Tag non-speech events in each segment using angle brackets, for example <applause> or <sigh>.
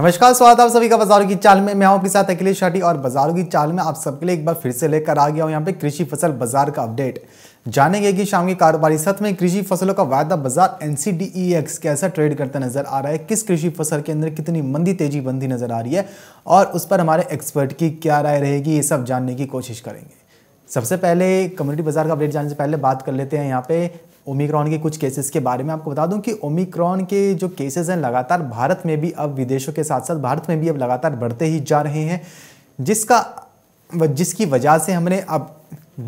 नमस्कार स्वागत आप सभी का बाजारों की चाल में मैं आपके साथ अखिलेश शाटी और बाजारों की चाल में आप सबके लिए एक बार फिर से लेकर आ गया हूं यहां पे कृषि फसल बाजार का अपडेट जानेंगे कि शाम के कारोबारी सत्र में कृषि फसलों का वायदा बाजार एन कैसा ट्रेड करता नजर आ रहा है किस कृषि फसल के अंदर कितनी मंदी तेजी बंदी नजर आ रही है और उस पर हमारे एक्सपर्ट की क्या राय रहेगी ये सब जानने की कोशिश करेंगे सबसे पहले कम्युनिटी बाजार का अपडेट जानने से पहले बात कर लेते हैं यहाँ पे ओमिक्रॉन के कुछ केसेस के बारे में आपको बता दूं कि ओमिक्रॉन के जो केसेस हैं लगातार भारत में भी अब विदेशों के साथ साथ भारत में भी अब लगातार बढ़ते ही जा रहे हैं जिसका जिसकी वजह से हमने अब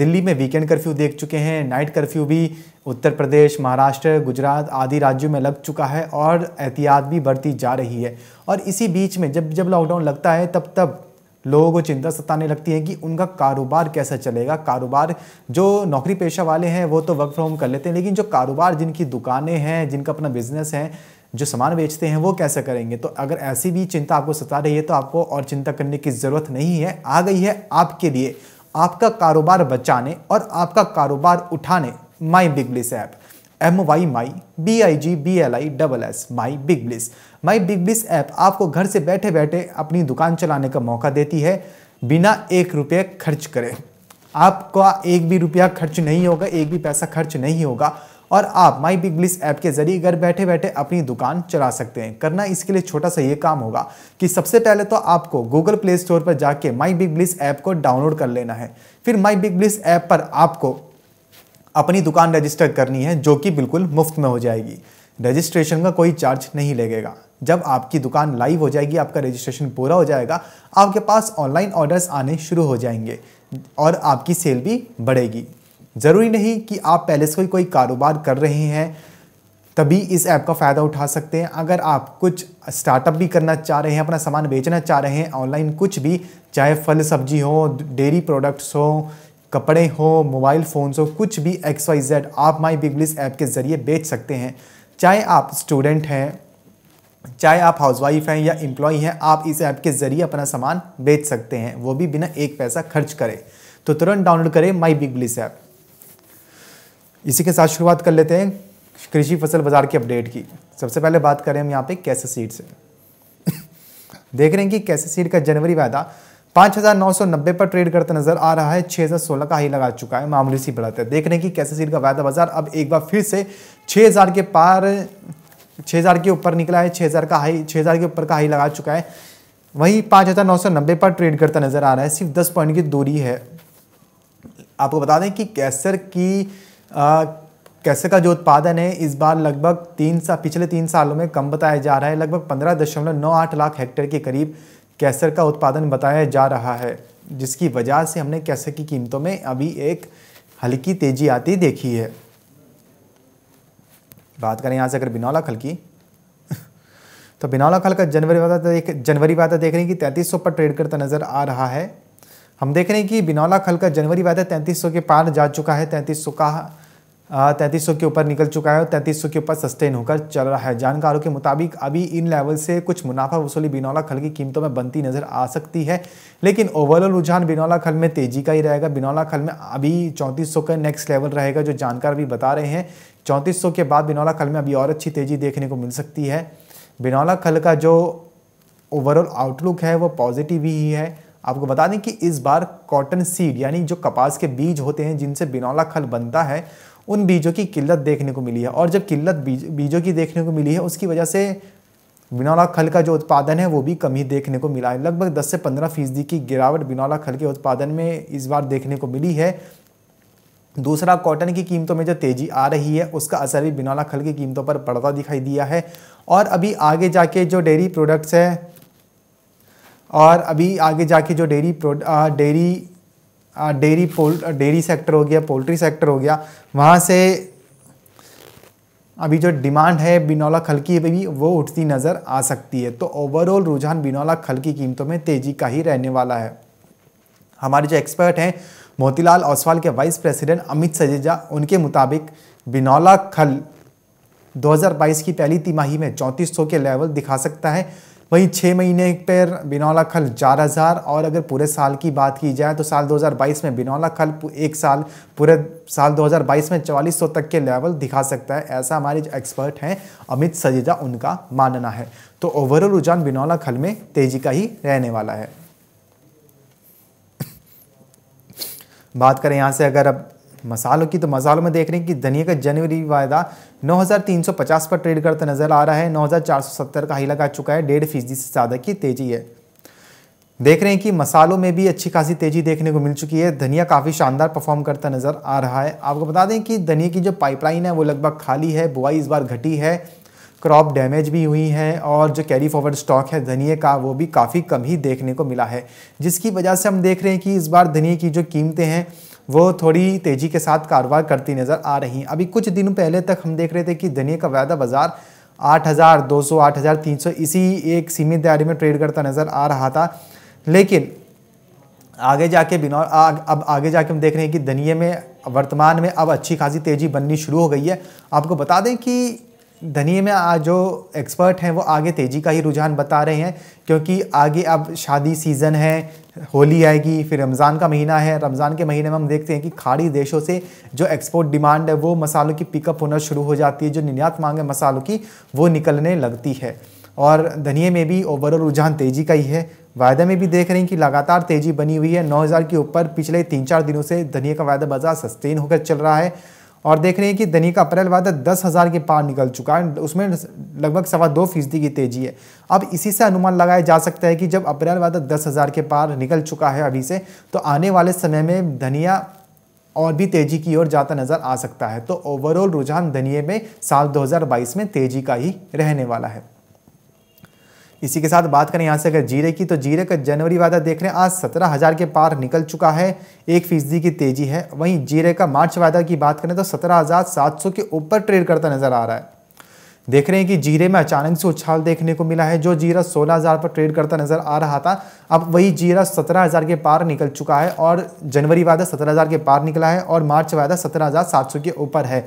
दिल्ली में वीकेंड कर्फ्यू देख चुके हैं नाइट कर्फ्यू भी उत्तर प्रदेश महाराष्ट्र गुजरात आदि राज्यों में लग चुका है और एहतियात भी बढ़ती जा रही है और इसी बीच में जब जब लॉकडाउन लगता है तब तब लोगों को चिंता सताने लगती है कि उनका कारोबार कैसे चलेगा कारोबार जो नौकरी पेशा वाले हैं वो तो वर्क फ्रॉम कर लेते हैं लेकिन जो कारोबार जिनकी दुकानें हैं जिनका अपना बिजनेस है जो सामान बेचते हैं वो कैसे करेंगे तो अगर ऐसी भी चिंता आपको सता रही है तो आपको और चिंता करने की ज़रूरत नहीं है आ गई है आपके लिए आपका कारोबार बचाने और आपका कारोबार उठाने my big bliss app M Y my B I G B L I double S my big bliss my big bliss app आपको घर से बैठे बैठे अपनी दुकान चलाने का मौका देती है बिना एक रुपये खर्च करें आपका एक भी रुपया खर्च नहीं होगा एक भी पैसा खर्च नहीं होगा और आप माई बिग ब्लिस ऐप के जरिए घर बैठे बैठे अपनी दुकान चला सकते हैं करना इसके लिए छोटा सा ये काम होगा कि सबसे पहले तो आपको गूगल प्ले स्टोर पर जाके माई बिग ब्लिस ऐप को डाउनलोड कर लेना है फिर माई बिग ब्लिस ऐप पर आपको अपनी दुकान रजिस्टर करनी है जो कि बिल्कुल मुफ्त में हो जाएगी रजिस्ट्रेशन का कोई चार्ज नहीं लगेगा जब आपकी दुकान लाइव हो जाएगी आपका रजिस्ट्रेशन पूरा हो जाएगा आपके पास ऑनलाइन ऑर्डर्स आने शुरू हो जाएंगे और आपकी सेल भी बढ़ेगी ज़रूरी नहीं कि आप पहले से कोई कोई कारोबार कर रहे हैं तभी इस ऐप का फ़ायदा उठा सकते हैं अगर आप कुछ स्टार्टअप भी करना चाह रहे हैं अपना सामान बेचना चाह रहे हैं ऑनलाइन कुछ भी चाहे फल सब्जी हो डेयरी प्रोडक्ट्स हो कपड़े हो मोबाइल फ़ोन्स हो कुछ भी एक्स वाई जेड आप माई बिग ऐप के ज़रिए बेच सकते हैं चाहे आप स्टूडेंट हैं चाहे आप हाउसवाइफ हैं या एम्प्लॉय हैं आप इस ऐप के ज़रिए अपना सामान बेच सकते हैं वो भी बिना एक पैसा खर्च करें तो तुरंत डाउनलोड करें माई बिग ब्लिस ऐप इसी के साथ शुरुआत कर लेते हैं कृषि फसल बाजार की अपडेट की सबसे पहले बात करें हम यहाँ पे कैसे सीड से <laughs> देख रहे हैं कि कैसे सीड का जनवरी वायदा 5,990 पर ट्रेड करता नजर आ रहा है 6,016 का ही लगा चुका है मामूली सी बढ़त है देख रहे हैं कि कैसे सीर का वायदा बाजार अब एक बार फिर से 6,000 के पार 6,000 के ऊपर निकला है 6,000 का हाई 6,000 के ऊपर का हाई लगा चुका है वहीं 5,990 पर ट्रेड करता नजर आ रहा है सिर्फ 10 पॉइंट की दूरी है आपको बता दें कि कैसर की आ, कैसे का जो उत्पादन है इस बार लगभग तीन साल पिछले तीन सालों में कम बताया जा रहा है लगभग पंद्रह दशमलव नौ आठ लाख हेक्टेयर के करीब कैसर का उत्पादन बताया जा रहा है जिसकी वजह से हमने कैसर की कीमतों में अभी एक हल्की तेजी आती देखी है बात करें यहाँ से अगर बिनौला खल की <laughs> तो बिनौला खल का जनवरी वादा देख तो जनवरी वादा तो देख रहे हैं कि तैंतीस सौ पर ट्रेड करता नज़र आ रहा है हम देख रहे हैं कि बिनौला खल का जनवरी वादा तैंतीस सौ के पार जा चुका है तैंतीस सौ का तैंतीस के ऊपर निकल चुका है और तैंतीस के ऊपर सस्टेन होकर चल रहा है जानकारों के मुताबिक अभी इन लेवल से कुछ मुनाफा वसूली बिनौला खल की कीमतों में बनती नजर आ सकती है लेकिन ओवरऑल रुझान बिनौला खल में तेजी का ही रहेगा बिनौला खल में अभी चौंतीस का नेक्स्ट लेवल रहेगा जो जानकार अभी बता रहे हैं चौंतीस के बाद बिनौला खल में अभी और अच्छी तेजी देखने को मिल सकती है बिनौला खल का जो ओवरऑल आउटलुक है वो पॉजिटिव ही है आपको बता दें कि इस बार कॉटन सीड यानी जो कपास के बीज होते हैं जिनसे बिनौला खल बनता है उन बीजों की किल्लत देखने को मिली है और जब किल्लत बीज बीजों की देखने को मिली है उसकी वजह से बिनौला खल का जो उत्पादन है वो भी कम ही देखने को मिला है लगभग 10 से 15 फीसदी की गिरावट बिनौला खल के उत्पादन में इस बार देखने को मिली है दूसरा कॉटन की कीमतों में जो तेज़ी आ रही है उसका असर भी बिनौला खल की कीमतों पर पड़ता दिखाई दिया है और अभी आगे जाके जो डेयरी प्रोडक्ट्स है और अभी आगे जाके जो डेयरी प्रोड डेयरी डेयरी पोल डेयरी सेक्टर हो गया पोल्ट्री सेक्टर हो गया वहाँ से अभी जो डिमांड है बिनौला खलकी पे भी वो उठती नज़र आ सकती है तो ओवरऑल रुझान बिनौला खल की कीमतों में तेज़ी का ही रहने वाला है हमारे जो एक्सपर्ट हैं मोतीलाल ओसवाल के वाइस प्रेसिडेंट अमित सजेजा उनके मुताबिक बिनौला खल 2022 की पहली तिमाही में चौंतीस के लेवल दिखा सकता है वहीं छः महीने पर बिनौला खल चार हज़ार और अगर पूरे साल की बात की जाए तो साल 2022 में बिनौला खल एक साल पूरे साल 2022 में चवालीस सौ तक के लेवल दिखा सकता है ऐसा हमारे जो एक्सपर्ट हैं अमित सजेजा उनका मानना है तो ओवरऑल रुझान बिनौला खल में तेज़ी का ही रहने वाला है बात करें यहाँ से अगर अब मसालों की तो मसालों में देख रहे हैं कि धनिया का जनवरी वायदा 9,350 पर ट्रेड करता नजर आ रहा है 9,470 का ही लगा चुका है डेढ़ फीसदी से ज़्यादा की तेज़ी है देख रहे हैं कि मसालों में भी अच्छी खासी तेज़ी देखने को मिल चुकी है धनिया काफ़ी शानदार परफॉर्म करता नज़र आ रहा है आपको बता दें कि धनिया की जो पाइपलाइन है वो लगभग खाली है बुआई इस बार घटी है क्रॉप डैमेज भी हुई है और जो कैरी फॉरवर्ड स्टॉक है धनिए का वो भी काफ़ी कम ही देखने को मिला है जिसकी वजह से हम देख रहे हैं कि इस बार धनिए की जो कीमतें हैं वो थोड़ी तेज़ी के साथ कारोबार करती नज़र आ रही हैं अभी कुछ दिनों पहले तक हम देख रहे थे कि धनिया का वायदा बाज़ार 8,200, 8,300 इसी एक सीमित दायरे में ट्रेड करता नज़र आ रहा था लेकिन आगे जाके बिना अब आगे जाके हम देख रहे हैं कि धनिए में वर्तमान में अब अच्छी खासी तेज़ी बननी शुरू हो गई है आपको बता दें कि धनी में आज जो एक्सपर्ट हैं वो आगे तेज़ी का ही रुझान बता रहे हैं क्योंकि आगे अब शादी सीज़न है होली आएगी फिर रमज़ान का महीना है रमज़ान के महीने में हम देखते हैं कि खाड़ी देशों से जो एक्सपोर्ट डिमांड है वो मसालों की पिकअप होना शुरू हो जाती है जो निर्यात मांग है मसालों की वो निकलने लगती है और धनिए में भी ओवरऑल रुझान तेज़ी का ही है वायदा में भी देख रहे हैं कि लगातार तेज़ी बनी हुई है नौ के ऊपर पिछले तीन चार दिनों से धनिए का वायदा बाजार सस्टेन होकर चल रहा है और देख रहे हैं कि दैनिक अप्रैल वादा दस हज़ार के पार निकल चुका है उसमें लगभग सवा दो फीसदी की तेजी है अब इसी से अनुमान लगाया जा सकता है कि जब अप्रैल वादा दस हज़ार के पार निकल चुका है अभी से तो आने वाले समय में धनिया और भी तेजी की ओर जाता नजर आ सकता है तो ओवरऑल रुझान धनिए में साल दो में तेजी का ही रहने वाला है इसी के साथ बात करें यहाँ से अगर जीरे की तो जीरे का जनवरी वादा देख रहे हैं आज सत्रह हज़ार के पार निकल चुका है एक फीसदी की तेज़ी है वहीं जीरे का मार्च वादा की बात करें तो सत्रह हज़ार सात सौ के ऊपर ट्रेड करता नज़र आ रहा है देख रहे हैं कि जीरे में अचानक से उछाल देखने को मिला है जो जीरा सोलह हज़ार पर ट्रेड करता नज़र आ रहा था अब वही जीरा सत्रह हज़ार के पार निकल चुका है और जनवरी वादा सत्रह हज़ार के पार निकला है और मार्च वादा सत्रह हज़ार सात सौ के ऊपर है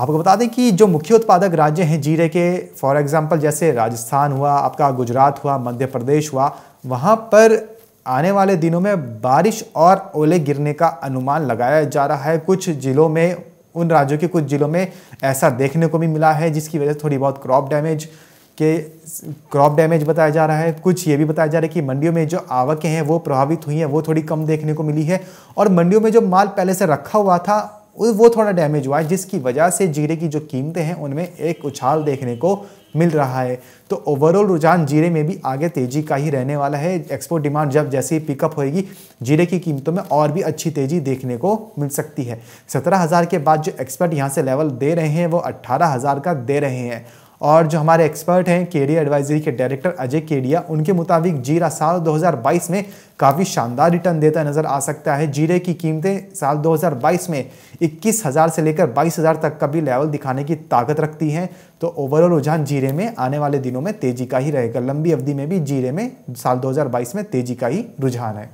आपको बता दें कि जो मुख्य उत्पादक राज्य हैं जीरे के फॉर एग्ज़ाम्पल जैसे राजस्थान हुआ आपका गुजरात हुआ मध्य प्रदेश हुआ वहाँ पर आने वाले दिनों में बारिश और ओले गिरने का अनुमान लगाया जा रहा है कुछ ज़िलों में उन राज्यों के कुछ ज़िलों में ऐसा देखने को भी मिला है जिसकी वजह से थोड़ी बहुत क्रॉप डैमेज के क्रॉप डैमेज बताया जा रहा है कुछ ये भी बताया जा रहा है कि मंडियों में जो आवकें हैं वो प्रभावित हुई हैं वो थोड़ी कम देखने को मिली है और मंडियों में जो माल पहले से रखा हुआ था वो थोड़ा डैमेज हुआ है जिसकी वजह से जीरे की जो कीमतें हैं उनमें एक उछाल देखने को मिल रहा है तो ओवरऑल रुझान जीरे में भी आगे तेज़ी का ही रहने वाला है एक्सपोर्ट डिमांड जब जैसे ही पिकअप होएगी जीरे की कीमतों में और भी अच्छी तेज़ी देखने को मिल सकती है सत्रह हज़ार के बाद जो एक्सपर्ट यहाँ से लेवल दे रहे हैं वो अट्ठारह हज़ार का दे रहे हैं और जो हमारे एक्सपर्ट हैं केडिया एडवाइजरी के डायरेक्टर अजय केडिया उनके मुताबिक जीरा साल 2022 में काफ़ी शानदार रिटर्न देता नज़र आ सकता है जीरे की कीमतें साल 2022 में इक्कीस हज़ार से लेकर बाईस हज़ार तक का भी लेवल दिखाने की ताकत रखती है तो ओवरऑल रुझान जीरे में आने वाले दिनों में तेज़ी का ही रहेगा लंबी अवधि में भी जीरे में साल दो में तेज़ी का ही रुझान है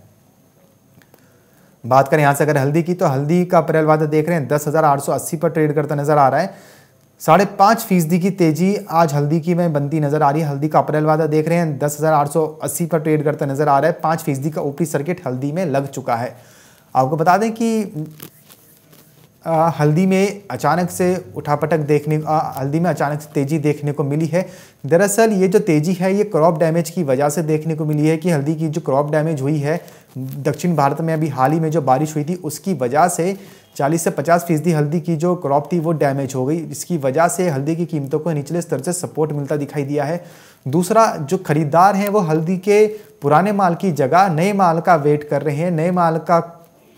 बात करें यहाँ से अगर हल्दी की तो हल्दी का अप्रैल वादा देख रहे हैं दस हज़ार आठ सौ अस्सी पर ट्रेड करता नज़र आ रहा है साढ़े पाँच फीसदी की तेजी आज हल्दी की में बनती नजर आ रही है हल्दी का अप्रैल वादा देख रहे हैं दस हज़ार आठ सौ अस्सी पर ट्रेड करता नजर आ रहा है पाँच फीसदी का ऊपरी सर्किट हल्दी में लग चुका है आपको बता दें कि आ, हल्दी में अचानक से उठापटक देखने आ, हल्दी में अचानक से तेज़ी देखने को मिली है दरअसल ये जो तेज़ी है ये क्रॉप डैमेज की वजह से देखने को मिली है कि हल्दी की जो क्रॉप डैमेज हुई है दक्षिण भारत में अभी हाल ही में जो बारिश हुई थी उसकी वजह से चालीस से पचास फीसदी हल्दी की जो क्रॉप थी वो डैमेज हो गई इसकी वजह से हल्दी की कीमतों को निचले स्तर से सपोर्ट मिलता दिखाई दिया है दूसरा जो खरीदार हैं वो हल्दी के पुराने माल की जगह नए माल का वेट कर रहे हैं नए माल का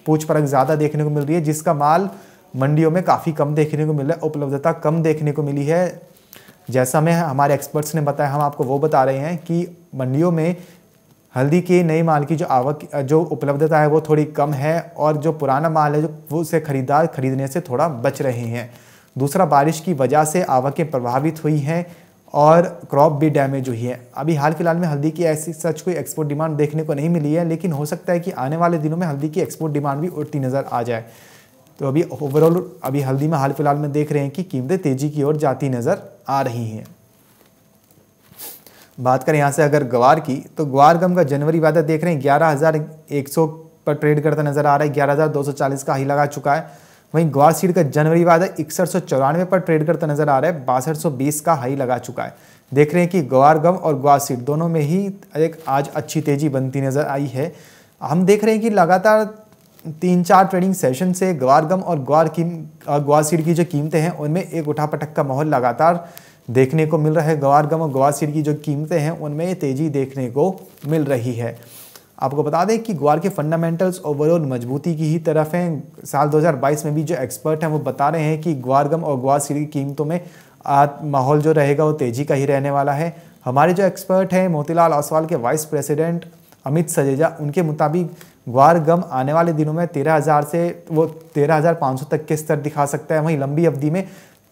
पूछ परख ज़्यादा देखने को मिल रही है जिसका माल मंडियों में काफ़ी कम देखने को मिल रहा है उपलब्धता कम देखने को मिली है जैसा मैं हमारे एक्सपर्ट्स ने बताया हम आपको वो बता रहे हैं कि मंडियों में हल्दी के नए माल की जो आवक जो उपलब्धता है वो थोड़ी कम है और जो पुराना माल है जो वो उसे खरीदार खरीदने से थोड़ा बच रहे हैं दूसरा बारिश की वजह से आवकें प्रभावित हुई हैं और क्रॉप भी डैमेज हुई है अभी हाल फिलहाल में हल्दी की ऐसी सच कोई एक्सपोर्ट डिमांड देखने को नहीं मिली है लेकिन हो सकता है कि आने वाले दिनों में हल्दी की एक्सपोर्ट डिमांड भी उठती नज़र आ जाए तो अभी ओवरऑल अभी हल्दी में हाल फिलहाल में देख रहे हैं कि कीमतें तेज़ी की ओर जाती नज़र आ रही हैं बात करें यहाँ से अगर ग्वार की तो ग्वार गम का जनवरी वादा देख रहे हैं ग्यारह हज़ार एक सौ पर ट्रेड करता नजर आ रहा है ग्यारह हज़ार दो सौ चालीस का ही लगा चुका है वहीं ग्वार सीड का जनवरी वादा इकसठ सौ चौरानवे पर ट्रेड करता नजर आ रहा है बासठ सौ बीस का हाई लगा चुका है देख रहे हैं कि ग्वार गम और ग्वार सीड दोनों में ही एक आज अच्छी तेज़ी बनती नज़र आई है हम देख रहे हैं कि लगातार तीन चार ट्रेडिंग सेशन से ग्वार गम और ग्वार की ग्वार सीड की जो कीमतें हैं उनमें एक उठापटक का माहौल लगातार देखने को मिल रहा है ग्वार गम और ग्वार सीड की जो कीमतें हैं उनमें तेज़ी देखने को मिल रही है आपको बता दें कि ग्वार के फंडामेंटल्स ओवरऑल मजबूती की ही तरफ हैं साल 2022 में भी जो एक्सपर्ट हैं वो बता रहे हैं कि ग्वार गम और ग्वार सीड की कीमतों में माहौल जो रहेगा वो तेज़ी का ही रहने वाला है हमारे जो एक्सपर्ट हैं मोतीलाल ओसवाल के वाइस प्रेसिडेंट अमित सजेजा उनके मुताबिक ग्वार गम आने वाले दिनों में तेरह हज़ार से वो तेरह हज़ार पाँच सौ तक के स्तर दिखा सकता है वहीं लंबी अवधि में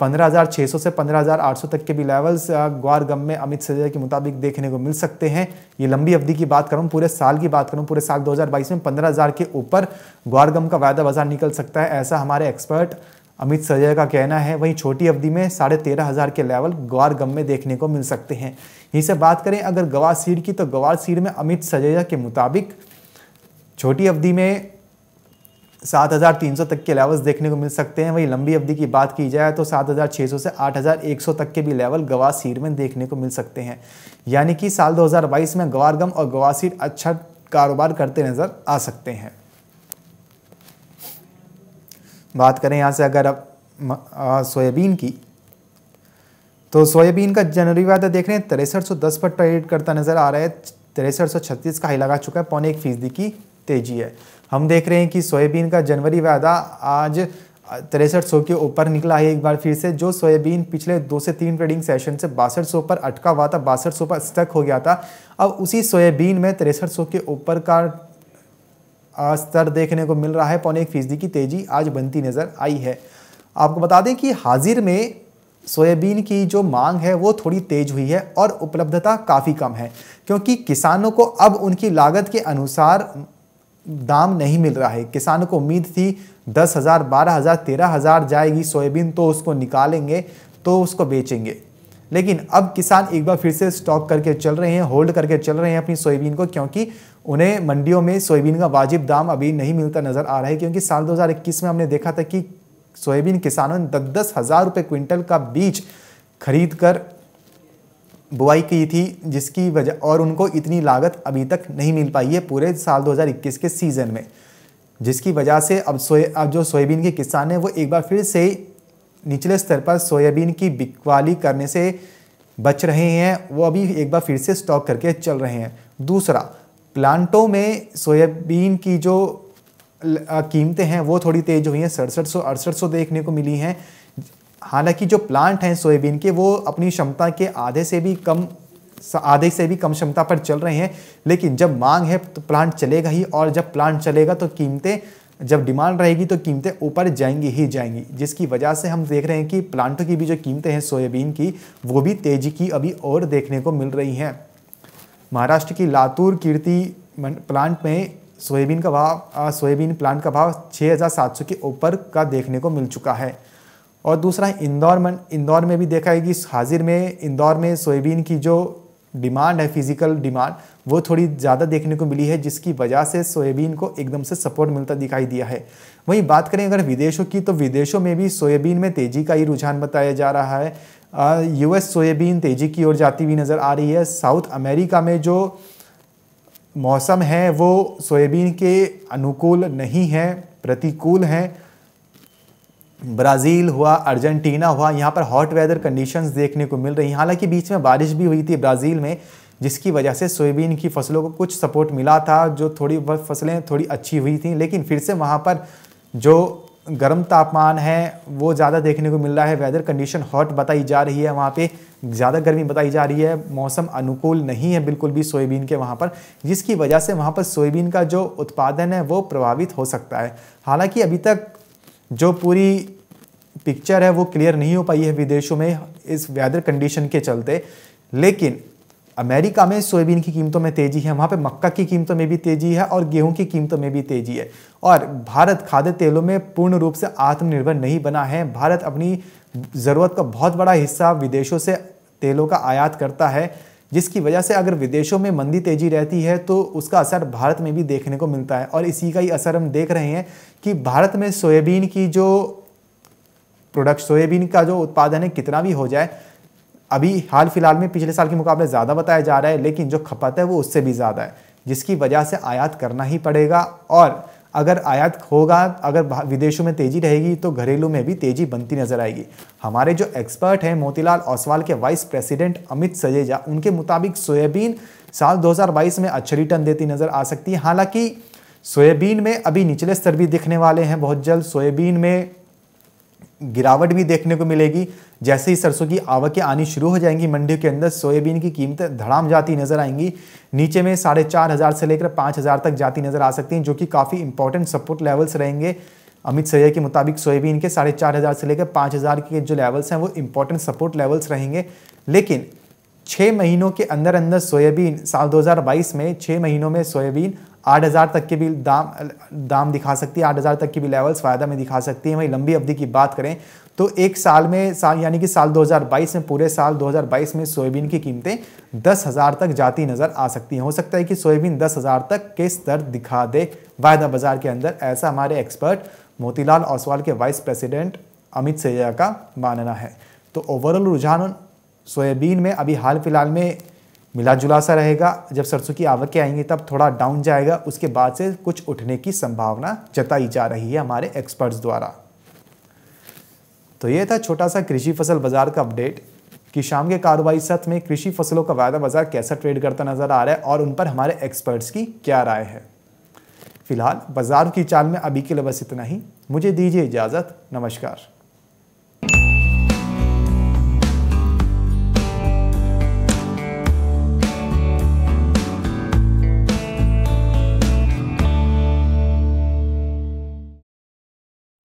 15,600 से 15,800 तक के भी लेवल्स ग्वार गम में अमित सजा के मुताबिक देखने को मिल सकते हैं ये लंबी अवधि की बात करूँ पूरे साल की बात करूँ पूरे साल 2022 में 15,000 के ऊपर ग्वार गम का वायदा बाजार निकल सकता है ऐसा हमारे एक्सपर्ट अमित सजय का कहना है वहीं छोटी अवधि में साढ़े तेरह हज़ार के लेवल ग्वार गम में देखने को मिल सकते हैं यहीं से बात करें अगर गवार सीड की तो गवार सीड में अमित सजैया के मुताबिक छोटी अवधि में सात हज़ार तीन सौ तक के लेवल्स देखने को मिल सकते हैं वहीं लंबी अवधि की बात की जाए तो सात हज़ार सौ से आठ हज़ार एक सौ तक के भी लेवल गवासीर में देखने को मिल सकते हैं यानी कि साल 2022 में गवारगम और गवासीर अच्छा कारोबार करते नज़र आ सकते हैं बात करें यहाँ से अगर अब सोयाबीन की तो सोयाबीन का जनवरी वादा देख रहे हैं तिरसठ पर ट्रेड करता नज़र आ रहा है तिरसठ का हाई लगा चुका है पौने एक फीसदी की तेजी है हम देख रहे हैं कि सोयाबीन का जनवरी वायदा आज तिरसठ सौ के ऊपर निकला है एक बार फिर से जो सोयाबीन पिछले दो से तीन ट्रेडिंग सेशन से बासठ सौ पर अटका हुआ था बासठ सौ पर स्टक हो गया था अब उसी सोयाबीन में तिरसठ सौ के ऊपर का स्तर देखने को मिल रहा है पौने एक फीसदी की तेजी आज बनती नज़र आई है आपको बता दें कि हाजिर में सोयाबीन की जो मांग है वो थोड़ी तेज हुई है और उपलब्धता काफ़ी कम है क्योंकि किसानों को अब उनकी लागत के अनुसार दाम नहीं मिल रहा है किसान को उम्मीद थी दस हज़ार बारह हज़ार तेरह हज़ार जाएगी सोयाबीन तो उसको निकालेंगे तो उसको बेचेंगे लेकिन अब किसान एक बार फिर से स्टॉक करके चल रहे हैं होल्ड करके चल रहे हैं अपनी सोयाबीन को क्योंकि उन्हें मंडियों में सोयाबीन का वाजिब दाम अभी नहीं मिलता नज़र आ रहा है क्योंकि साल 2021 में हमने देखा था कि सोयाबीन किसानों ने दस दस हज़ार रुपये क्विंटल का बीज खरीद कर बुआई की थी जिसकी वजह और उनको इतनी लागत अभी तक नहीं मिल पाई है पूरे साल 2021 के सीज़न में जिसकी वजह से अब सोया अब जो सोयाबीन के किसान हैं वो एक बार फिर से निचले स्तर पर सोयाबीन की बिकवाली करने से बच रहे हैं वो अभी एक बार फिर से स्टॉक करके चल रहे हैं दूसरा प्लांटों में सोयाबीन की जो कीमतें हैं वो थोड़ी तेज़ हुई हैं सड़सठ सौ अड़सठ सौ देखने को मिली हैं हालांकि जो प्लांट हैं सोयाबीन के वो अपनी क्षमता के आधे से भी कम आधे से भी कम क्षमता पर चल रहे हैं लेकिन जब मांग है तो प्लांट चलेगा ही और जब प्लांट चलेगा तो कीमतें जब डिमांड रहेगी तो कीमतें ऊपर जाएंगी ही जाएंगी जिसकी वजह से हम देख रहे हैं कि प्लांटों की भी जो कीमतें हैं सोयाबीन की वो भी तेज़ी की अभी और देखने को मिल रही हैं महाराष्ट्र की लातूर कीर्ति प्लांट में सोयाबीन का भाव सोयाबीन प्लांट का भाव छः के ऊपर का देखने को मिल चुका है और दूसरा इंदौर मन इंदौर में भी देखा है कि हाजिर में इंदौर में सोयाबीन की जो डिमांड है फिजिकल डिमांड वो थोड़ी ज़्यादा देखने को मिली है जिसकी वजह से सोयाबीन को एकदम से सपोर्ट मिलता दिखाई दिया है वहीं बात करें अगर विदेशों की तो विदेशों में भी सोयाबीन में तेज़ी का ही रुझान बताया जा रहा है यूएस सोयाबीन तेज़ी की ओर जाती हुई नज़र आ रही है साउथ अमेरिका में जो मौसम है वो सोयाबीन के अनुकूल नहीं है प्रतिकूल हैं ब्राज़ील हुआ अर्जेंटीना हुआ यहाँ पर हॉट वेदर कंडीशंस देखने को मिल रही हैं हालांकि बीच में बारिश भी हुई थी ब्राज़ील में जिसकी वजह से सोयाबीन की फसलों को कुछ सपोर्ट मिला था जो थोड़ी बहुत फसलें थोड़ी अच्छी हुई थी लेकिन फिर से वहाँ पर जो गर्म तापमान है वो ज़्यादा देखने को मिल रहा है वेदर कंडीशन हॉट बताई जा रही है वहाँ पर ज़्यादा गर्मी बताई जा रही है मौसम अनुकूल नहीं है बिल्कुल भी सोयाबीन के वहाँ पर जिसकी वजह से वहाँ पर सोयाबीन का जो उत्पादन है वो प्रभावित हो सकता है हालाँकि अभी तक जो पूरी पिक्चर है वो क्लियर नहीं हो पाई है विदेशों में इस वेदर कंडीशन के चलते लेकिन अमेरिका में सोयाबीन की कीमतों में तेजी है वहाँ पे मक्का की कीमतों में भी तेजी है और गेहूं की कीमतों में भी तेजी है और भारत खाद्य तेलों में पूर्ण रूप से आत्मनिर्भर नहीं बना है भारत अपनी ज़रूरत का बहुत बड़ा हिस्सा विदेशों से तेलों का आयात करता है जिसकी वजह से अगर विदेशों में मंदी तेजी रहती है तो उसका असर भारत में भी देखने को मिलता है और इसी का ही असर हम देख रहे हैं कि भारत में सोयाबीन की जो प्रोडक्ट सोयाबीन का जो उत्पादन है कितना भी हो जाए अभी हाल फिलहाल में पिछले साल के मुकाबले ज़्यादा बताया जा रहा है लेकिन जो खपत है वो उससे भी ज़्यादा है जिसकी वजह से आयात करना ही पड़ेगा और अगर आयात होगा अगर विदेशों में तेज़ी रहेगी तो घरेलू में भी तेज़ी बनती नजर आएगी हमारे जो एक्सपर्ट हैं मोतीलाल ओसवाल के वाइस प्रेसिडेंट अमित सजेजा उनके मुताबिक सोयाबीन साल 2022 में अच्छी रिटर्न देती नज़र आ सकती है हालांकि सोयाबीन में अभी निचले स्तर भी दिखने वाले हैं बहुत जल्द सोयाबीन में गिरावट भी देखने को मिलेगी जैसे ही सरसों की आवकें आनी शुरू हो जाएंगी मंडियों के अंदर सोयाबीन की कीमतें धड़ाम जाती नजर आएंगी नीचे में साढ़े चार हज़ार से लेकर पाँच हज़ार तक जाती नजर आ सकती हैं जो कि काफ़ी इंपॉर्टेंट सपोर्ट लेवल्स रहेंगे अमित सैया के मुताबिक सोयाबीन के साढ़े चार हज़ार से लेकर पाँच हज़ार के जो लेवल्स हैं वो इंपॉर्टेंट सपोर्ट लेवल्स रहेंगे लेकिन छः महीनों के अंदर अंदर सोयाबीन साल दो में छः महीनों में सोयाबीन आठ हज़ार तक के भी दाम दाम दिखा सकती है आठ हज़ार तक की भी लेवल्स फ़ायदा में दिखा सकती है वहीं लंबी अवधि की बात करें तो एक साल में साल यानी कि साल 2022 में पूरे साल 2022 में सोयाबीन की कीमतें दस हज़ार तक जाती नज़र आ सकती हैं हो सकता है कि सोयाबीन दस हज़ार तक के स्तर दिखा दे वायदा बाजार के अंदर ऐसा हमारे एक्सपर्ट मोतीलाल ओसवाल के वाइस प्रेसिडेंट अमित सैया का मानना है तो ओवरऑल रुझान सोयाबीन में अभी हाल फिलहाल में मिला जुला सा रहेगा जब सरसों की आवकें आएंगी तब थोड़ा डाउन जाएगा उसके बाद से कुछ उठने की संभावना जताई जा रही है हमारे एक्सपर्ट्स द्वारा तो ये था छोटा सा कृषि फसल बाजार का अपडेट कि शाम के कार्रवाई सत्र में कृषि फसलों का वायदा बाजार कैसा ट्रेड करता नजर आ रहा है और उन पर हमारे एक्सपर्ट्स की क्या राय है फिलहाल बाजार की चाल में अभी के लिए बस इतना ही मुझे दीजिए इजाज़त नमस्कार